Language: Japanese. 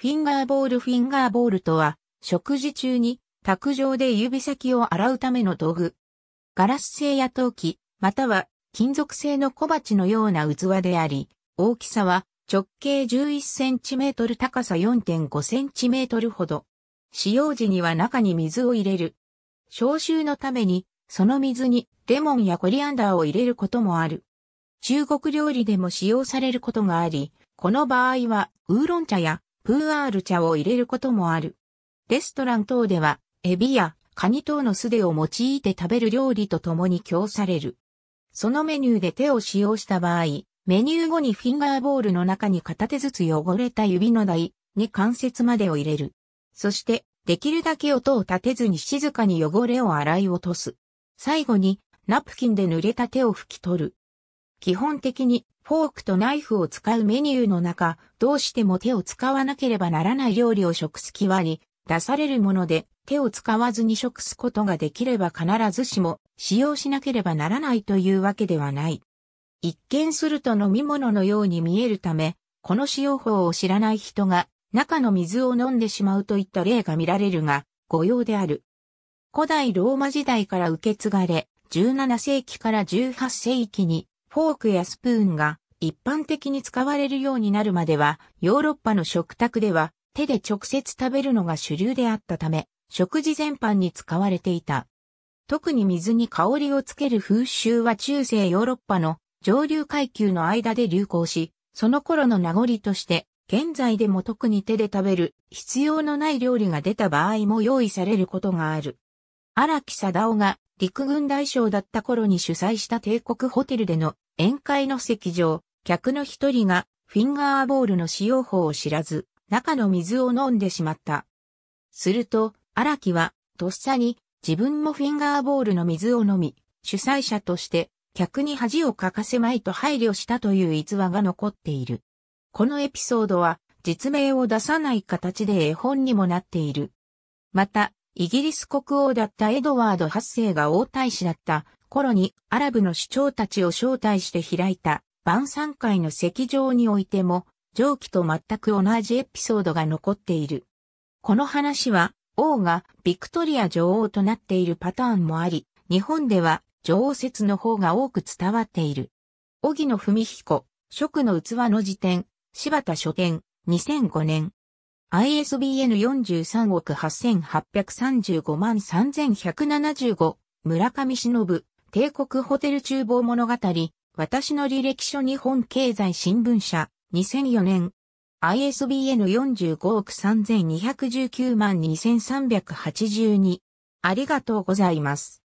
フィンガーボールフィンガーボールとは、食事中に卓上で指先を洗うための道具。ガラス製や陶器、または金属製の小鉢のような器であり、大きさは直径 11cm 高さ 4.5cm ほど。使用時には中に水を入れる。消臭のために、その水にレモンやコリアンダーを入れることもある。中国料理でも使用されることがあり、この場合はウーロン茶やプーアール茶を入れることもある。レストラン等では、エビやカニ等の素手を用いて食べる料理と共に供される。そのメニューで手を使用した場合、メニュー後にフィンガーボールの中に片手ずつ汚れた指の台に関節までを入れる。そして、できるだけ音を立てずに静かに汚れを洗い落とす。最後に、ナプキンで濡れた手を拭き取る。基本的にフォークとナイフを使うメニューの中、どうしても手を使わなければならない料理を食す際に出されるもので、手を使わずに食すことができれば必ずしも使用しなければならないというわけではない。一見すると飲み物のように見えるため、この使用法を知らない人が中の水を飲んでしまうといった例が見られるが、誤用である。古代ローマ時代から受け継がれ、17世紀から18世紀にフォークやスプーンが一般的に使われるようになるまでは、ヨーロッパの食卓では手で直接食べるのが主流であったため、食事全般に使われていた。特に水に香りをつける風習は中世ヨーロッパの上流階級の間で流行し、その頃の名残として、現在でも特に手で食べる必要のない料理が出た場合も用意されることがある。荒木貞夫が陸軍大将だった頃に主催した帝国ホテルでの宴会の席上、客の一人がフィンガーボールの使用法を知らず、中の水を飲んでしまった。すると、荒木は、とっさに、自分もフィンガーボールの水を飲み、主催者として、客に恥をかかせまいと配慮したという逸話が残っている。このエピソードは、実名を出さない形で絵本にもなっている。また、イギリス国王だったエドワード8世が王太子だった頃にアラブの首長たちを招待して開いた晩餐会の席上においても、上記と全く同じエピソードが残っている。この話は、王がビクトリア女王となっているパターンもあり、日本では女王説の方が多く伝わっている。荻野文彦、食の器の辞典、柴田書店、2005年。ISBN 43億8835万3175、村上忍、帝国ホテル厨房物語、私の履歴書日本経済新聞社、2004年。ISBN 45億3219万2382。ありがとうございます。